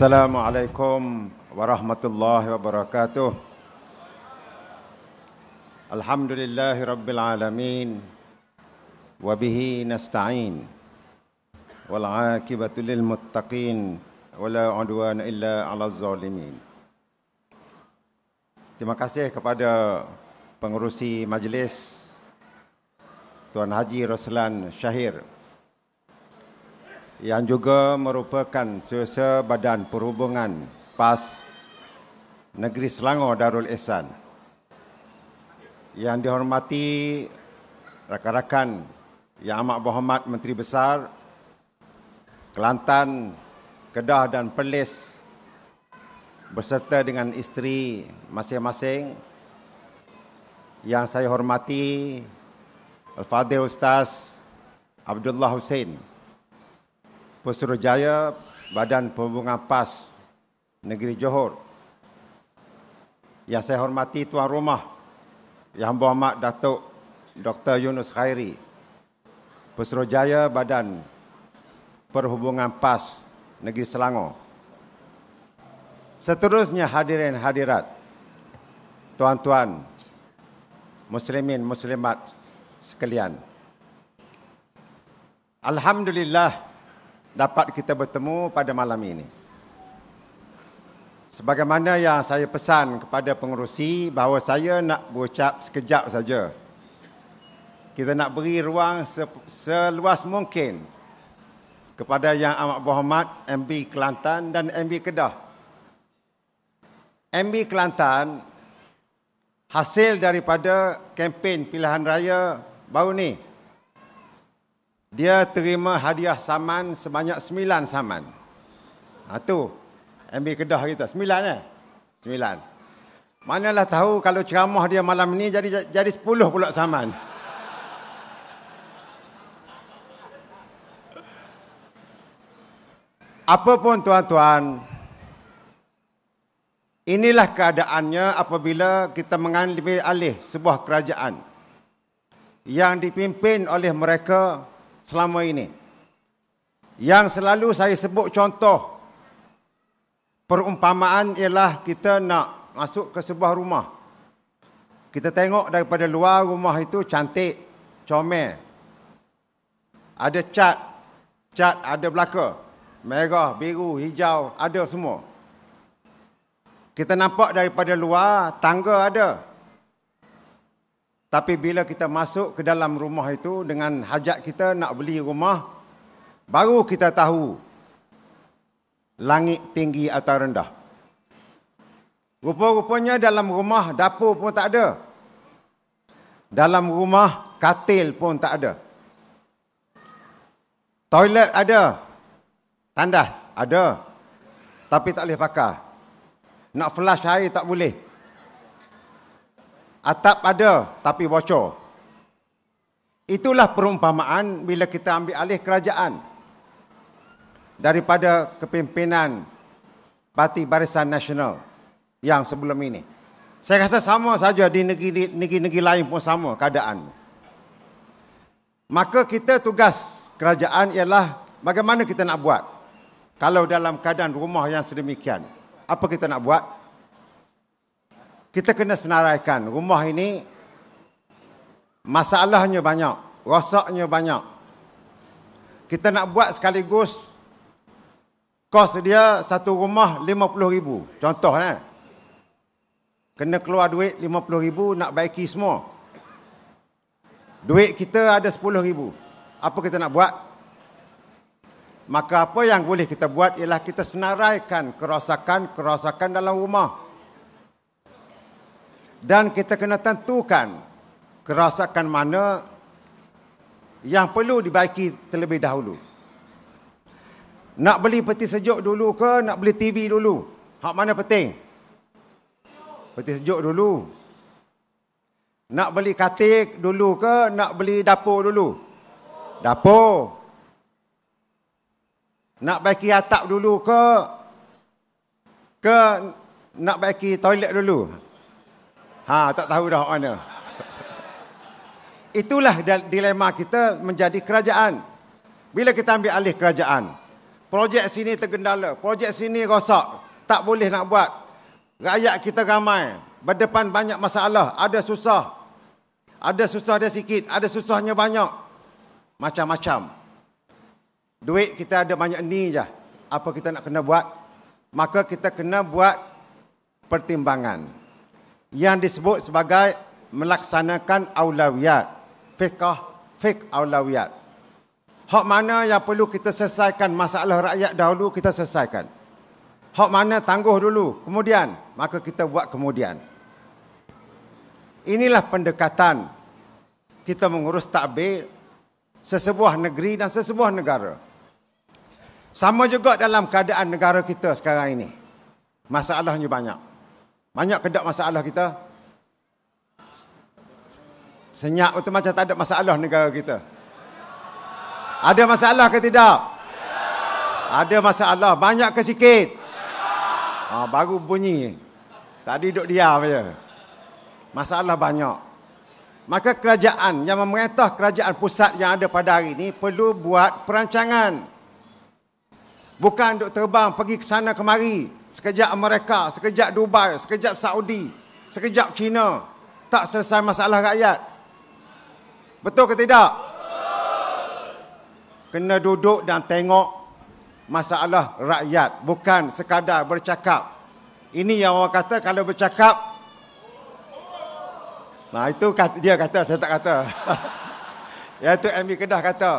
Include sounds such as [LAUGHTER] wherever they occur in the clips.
Assalamualaikum warahmatullahi wabarakatuh. Alhamdulillahi rabbil alamin wa nasta'in. Wal 'aqibatu lil muttaqin wa la illa 'alal zalimin. Terima kasih kepada pengerusi majlis Tuan Haji Roslan Syahir yang juga merupakan Suasa Badan Perhubungan PAS Negeri Selangor Darul Ehsan. Yang dihormati rakan-rakan yang amat berhormat Menteri Besar Kelantan, Kedah dan Perlis berserta dengan isteri masing-masing yang saya hormati Al-Fadhil Ustaz Abdullah Hussein. Pesuruhjaya Badan Pembangunan PAS Negeri Johor. Yang saya hormati tuan rumah Yang Berhormat Datuk Dr. Yunus Khairi. Pesuruhjaya Badan Perhubungan PAS Negeri Selangor. Seterusnya hadirin hadirat, tuan-tuan, muslimin muslimat sekalian. Alhamdulillah, dapat kita bertemu pada malam ini. Sebagaimana yang saya pesan kepada pengerusi bahawa saya nak berucap sekejap saja. Kita nak beri ruang seluas mungkin kepada Yang Amat Berhormat MB Kelantan dan MB Kedah. MB Kelantan hasil daripada kempen pilihan raya baru ni dia terima hadiah saman sebanyak sembilan saman. Ha tu. Kedah kita 9 eh. Ya? 9. Manalah tahu kalau ceramah dia malam ini jadi jadi sepuluh pula saman. Apa pun tuan-tuan, inilah keadaannya apabila kita mengambil alih sebuah kerajaan yang dipimpin oleh mereka selama ini. Yang selalu saya sebut contoh perumpamaan ialah kita nak masuk ke sebuah rumah. Kita tengok daripada luar rumah itu cantik, comel. Ada cat, cat ada belaka. Merah, biru, hijau, ada semua. Kita nampak daripada luar tangga ada, tapi bila kita masuk ke dalam rumah itu dengan hajat kita nak beli rumah, baru kita tahu langit tinggi atau rendah. Rupa-rupanya dalam rumah dapur pun tak ada. Dalam rumah katil pun tak ada. Toilet ada. Tandas ada. Tapi tak boleh pakai. Nak flush air tak boleh. Atap ada tapi bocor. Itulah perumpamaan bila kita ambil alih kerajaan daripada kepimpinan Parti Barisan Nasional yang sebelum ini. Saya rasa sama saja di negeri-negeri lain pun sama keadaan. Maka kita tugas kerajaan ialah bagaimana kita nak buat kalau dalam keadaan rumah yang sedemikian. Apa kita nak buat? kita kena senaraikan rumah ini masalahnya banyak, rosaknya banyak. Kita nak buat sekaligus kos dia satu rumah RM50,000. Contoh eh? Kena keluar duit RM50,000 nak baiki semua. Duit kita ada RM10,000. Apa kita nak buat? Maka apa yang boleh kita buat ialah kita senaraikan kerosakan-kerosakan dalam rumah dan kita kena tentukan kerasakan mana yang perlu dibaiki terlebih dahulu. Nak beli peti sejuk dulu ke nak beli TV dulu? Hak mana penting? Peti sejuk dulu. Nak beli katik dulu ke nak beli dapur dulu? Dapur. Nak baiki atap dulu ke ke nak baiki toilet dulu? Ha, tak tahu dah mana. Itulah dilema kita menjadi kerajaan. Bila kita ambil alih kerajaan, projek sini tergendala, projek sini rosak, tak boleh nak buat. Rakyat kita ramai, berdepan banyak masalah, ada susah. Ada susah dia sikit, ada susahnya banyak. Macam-macam. Duit kita ada banyak ni je. Apa kita nak kena buat? Maka kita kena buat pertimbangan yang disebut sebagai melaksanakan aulawiyat fiqh fiqh aulawiyat hak mana yang perlu kita selesaikan masalah rakyat dahulu kita selesaikan hak mana tangguh dulu kemudian maka kita buat kemudian inilah pendekatan kita mengurus takbir sesebuah negeri dan sesebuah negara sama juga dalam keadaan negara kita sekarang ini masalahnya banyak banyak kedak masalah kita. Senyap betul macam tak ada masalah negara kita. Ada masalah ke tidak? Ada masalah. Banyak ke sikit? Ha, baru bunyi. Tadi duduk diam je. Masalah banyak. Maka kerajaan yang memerintah kerajaan pusat yang ada pada hari ini perlu buat perancangan. Bukan duduk terbang pergi ke sana kemari sekejap Amerika, sekejap Dubai, sekejap Saudi, sekejap China. Tak selesai masalah rakyat. Betul ke tidak? Kena duduk dan tengok masalah rakyat. Bukan sekadar bercakap. Ini yang orang kata kalau bercakap. Nah itu dia kata, saya tak kata. itu [LAUGHS] MB Kedah kata.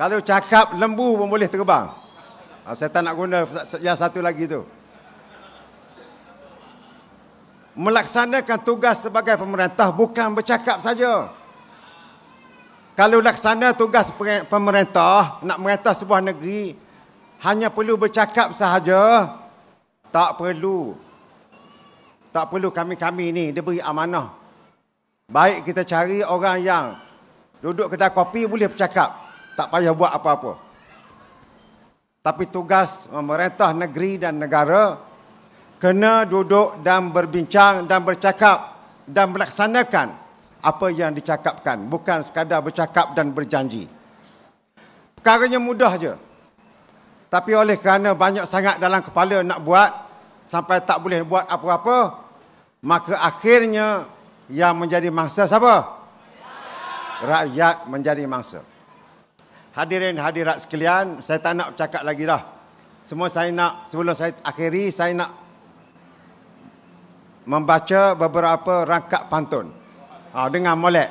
Kalau cakap lembu pun boleh terbang. Ah, Saya tak nak guna yang satu lagi tu. Melaksanakan tugas sebagai pemerintah bukan bercakap saja. Kalau laksana tugas pemerintah nak merentas sebuah negeri hanya perlu bercakap sahaja tak perlu tak perlu kami-kami ni dia beri amanah. Baik kita cari orang yang duduk kedai kopi boleh bercakap. Tak payah buat apa-apa tapi tugas pemerintah negeri dan negara kena duduk dan berbincang dan bercakap dan melaksanakan apa yang dicakapkan bukan sekadar bercakap dan berjanji. Perkaranya mudah je. Tapi oleh kerana banyak sangat dalam kepala nak buat sampai tak boleh buat apa-apa maka akhirnya yang menjadi mangsa siapa? Rakyat menjadi mangsa hadirin hadirat sekalian, saya tak nak cakap lagi dah. Semua saya nak, sebelum saya akhiri, saya nak membaca beberapa rangkap pantun. Ha, dengan molek.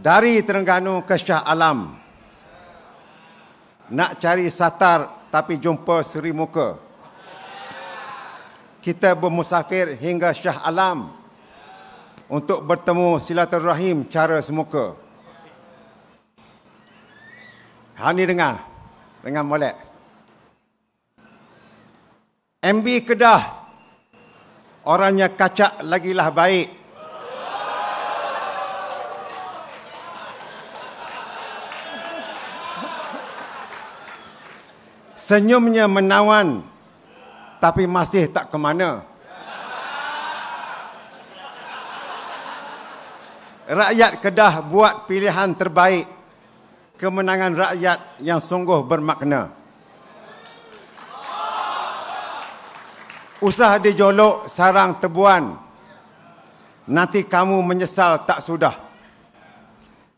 Dari Terengganu ke Shah Alam. Nak cari satar tapi jumpa seri muka. Kita bermusafir hingga Shah Alam untuk bertemu silaturahim cara semuka. Hani dengar dengan molek. MB Kedah orangnya kacak lagilah baik. Senyumnya menawan tapi masih tak ke mana. rakyat Kedah buat pilihan terbaik kemenangan rakyat yang sungguh bermakna. Usah dijolok sarang tebuan, nanti kamu menyesal tak sudah.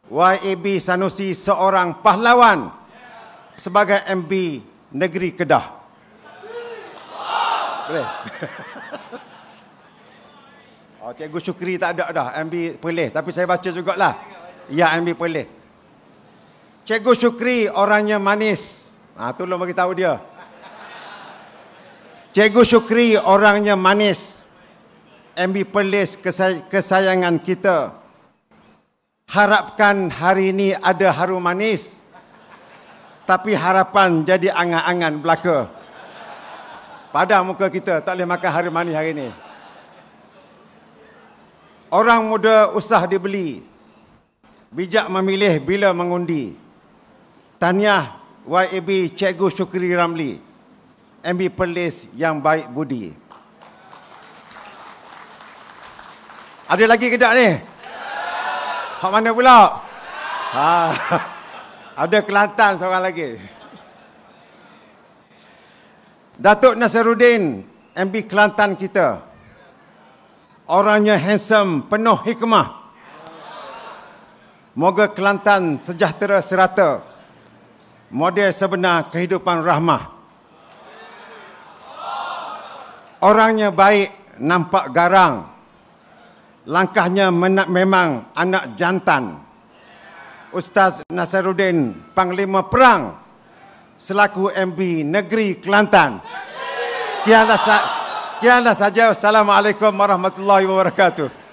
YAB Sanusi seorang pahlawan sebagai MB negeri Kedah. Boleh. [LAUGHS] Oh, Cikgu Syukri tak ada dah. MB Pelih. Tapi saya baca juga lah, Ya, MB Pelih. Cikgu Syukri orangnya manis. Ha, tolong bagi tahu dia. Cikgu Syukri orangnya manis. MB Pelis kesayangan kita. Harapkan hari ini ada harum manis. Tapi harapan jadi angan-angan belaka. Padah muka kita tak boleh makan harum manis hari ini. Orang muda usah dibeli Bijak memilih bila mengundi Tahniah YAB Cikgu Syukri Ramli MB Perlis yang baik budi Ada lagi ke tak ni? Hak mana pula? Ha. [LAUGHS] Ada Kelantan seorang lagi. Datuk Nasiruddin MB Kelantan kita orangnya handsome, penuh hikmah. Moga Kelantan sejahtera serata. Model sebenar kehidupan rahmah. Orangnya baik, nampak garang. Langkahnya menak memang anak jantan. Ustaz Nasiruddin Panglima Perang selaku MB Negeri Kelantan. Kianlah Sekianlah saja. Assalamualaikum warahmatullahi wabarakatuh.